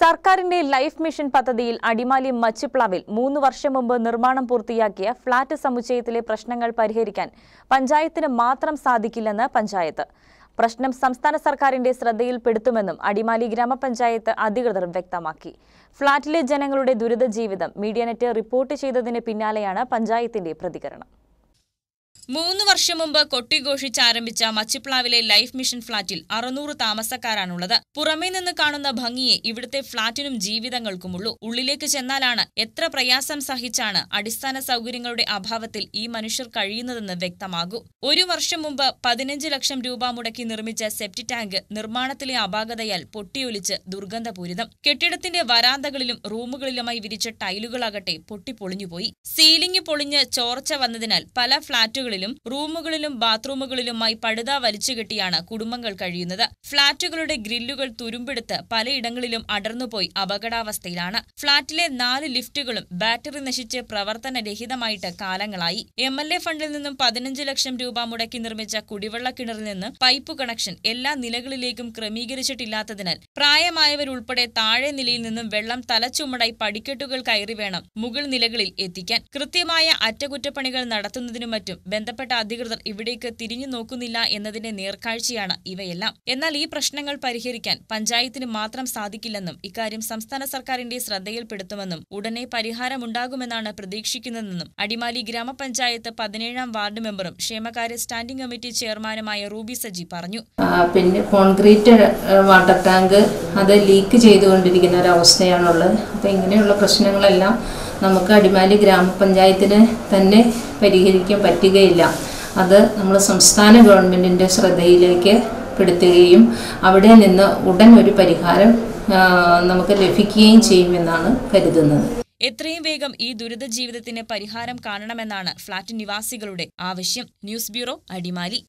സർക്കാരിന്റെ life mission പദ്ധതിയിൽ അടിമാലി മച്ചിപ്ലാവിൽ മൂന്ന് വർഷം മുമ്പ് നിർമ്മാണം പൂർത്തിയാക്കിയ ഫ്ളാറ്റ് സമുച്ചയത്തിലെ പ്രശ്നങ്ങൾ പരിഹരിക്കാൻ പഞ്ചായത്തിന് മാത്രം സാധിക്കില്ലെന്ന് പഞ്ചായത്ത് പ്രശ്നം സംസ്ഥാന സർക്കാരിന്റെ ശ്രദ്ധയിൽപ്പെടുത്തുമെന്നും അടിമാലി ഗ്രാമപഞ്ചായത്ത് അധികൃതർ വ്യക്തമാക്കി ഫ്ളാറ്റിലെ ജനങ്ങളുടെ ദുരിത ജീവിതം മീഡിയ നെറ്റ് റിപ്പോർട്ട് ചെയ്തതിന് പിന്നാലെയാണ് പഞ്ചായത്തിന്റെ പ്രതികരണം മൂന്ന് വർഷം മുമ്പ് ആരംഭിച്ച മച്ചിപ്ലാവിലെ ലൈഫ് മിഷൻ ഫ്ളാറ്റിൽ അറുന്നൂറ് താമസക്കാരാണുള്ളത് പുറമേ നിന്ന് കാണുന്ന ഭംഗിയെ ഇവിടുത്തെ ഫ്ളാറ്റിനും ജീവിതങ്ങൾക്കുമുള്ളൂ ഉള്ളിലേക്ക് ചെന്നാലാണ് എത്ര പ്രയാസം സഹിച്ചാണ് അടിസ്ഥാന സൗകര്യങ്ങളുടെ അഭാവത്തിൽ ഈ മനുഷ്യർ കഴിയുന്നതെന്ന് വ്യക്തമാകൂ ഒരു വർഷം മുമ്പ് പതിനഞ്ച് ലക്ഷം രൂപ മുടക്കി നിർമ്മിച്ച സെപ്റ്റി ടാങ്ക് നിർമ്മാണത്തിലെ അപാകതയാൽ പൊട്ടിയൊലിച്ച് ദുർഗന്ധപൂരിതം കെട്ടിടത്തിന്റെ വരാന്തകളിലും റൂമുകളിലുമായി വിരിച്ച ടൈലുകളാകട്ടെ പൊട്ടിപ്പൊളിഞ്ഞുപോയി സീലിംഗ് പൊളിഞ്ഞ് ചോർച്ച വന്നതിനാൽ പല ഫ്ളാറ്റുകളിൽ ഹാളുകളിലും റൂമുകളിലും ബാത്റൂമുകളിലുമായി പഴുത വലിച്ചുകെട്ടിയാണ് കുടുംബങ്ങൾ കഴിയുന്നത് ഫ്ളാറ്റുകളുടെ ഗ്രില്ലുകൾ തുരുമ്പെടുത്ത് പലയിടങ്ങളിലും അടർന്നുപോയി അപകടാവസ്ഥയിലാണ് ഫ്ളാറ്റിലെ നാല് ലിഫ്റ്റുകളും ബാറ്ററി നശിച്ച് പ്രവർത്തനരഹിതമായിട്ട് കാലങ്ങളായി എം എൽ എ ഫണ്ടിൽ നിന്നും പതിനഞ്ച് ലക്ഷം രൂപ മുടക്കി നിർമ്മിച്ച കുടിവെള്ള കിണറിൽ നിന്ന് പൈപ്പ് കണക്ഷൻ എല്ലാ നിലകളിലേക്കും ക്രമീകരിച്ചിട്ടില്ലാത്തതിനാൽ പ്രായമായവരുൾപ്പെടെ താഴെ നിലയിൽ നിന്നും വെള്ളം തലച്ചുമടായി പടിക്കെട്ടുകൾ കയറി വേണം മുകൾ നിലകളിൽ എത്തിക്കാൻ കൃത്യമായ അറ്റകുറ്റപ്പണികൾ നടത്തുന്നതിനും മറ്റും ബന്ധപ്പെട്ട അധികൃതർ ഇവിടേക്ക് തിരിഞ്ഞു നോക്കുന്നില്ല എന്നതിന്റെ നേർക്കാഴ്ചയാണ് ഇവയെല്ലാം എന്നാൽ ഈ പ്രശ്നങ്ങൾ പരിഹരിക്കാൻ പഞ്ചായത്തിന് മാത്രം സാധിക്കില്ലെന്നും ഇക്കാര്യം സംസ്ഥാന സർക്കാരിന്റെ ശ്രദ്ധയിൽപ്പെടുത്തുമെന്നും ഉടനെ പരിഹാരമുണ്ടാകുമെന്നാണ് പ്രതീക്ഷിക്കുന്നതെന്നും അടിമാലി ഗ്രാമപഞ്ചായത്ത് പതിനേഴാം വാർഡ് മെമ്പറും ക്ഷേമകാര്യ സ്റ്റാൻഡിംഗ് കമ്മിറ്റി ചെയർമാനുമായ റൂബി സജി പറഞ്ഞു പിന്നെ കോൺക്രീറ്റ് വാട്ടർ ടാങ്ക് അത് ലീക്ക് ചെയ്തുകൊണ്ടിരിക്കുന്ന ഒരു അവസ്ഥയാണുള്ളത് അപ്പോൾ ഇങ്ങനെയുള്ള പ്രശ്നങ്ങളെല്ലാം നമുക്ക് അടിമാലി ഗ്രാമപഞ്ചായത്തിന് തന്നെ പരിഹരിക്കാൻ പറ്റുകയില്ല അത് നമ്മൾ സംസ്ഥാന ഗവൺമെൻറ്റിൻ്റെ ശ്രദ്ധയിലേക്ക് പെടുത്തുകയും അവിടെ നിന്ന് ഉടൻ ഒരു പരിഹാരം നമുക്ക് ലഭിക്കുകയും ചെയ്യുമെന്നാണ് കരുതുന്നത് എത്രയും വേഗം ഈ ദുരിത ജീവിതത്തിന് പരിഹാരം കാണണമെന്നാണ് ഫ്ളാറ്റ് നിവാസികളുടെ ആവശ്യം ന്യൂസ് ബ്യൂറോ അടിമാലി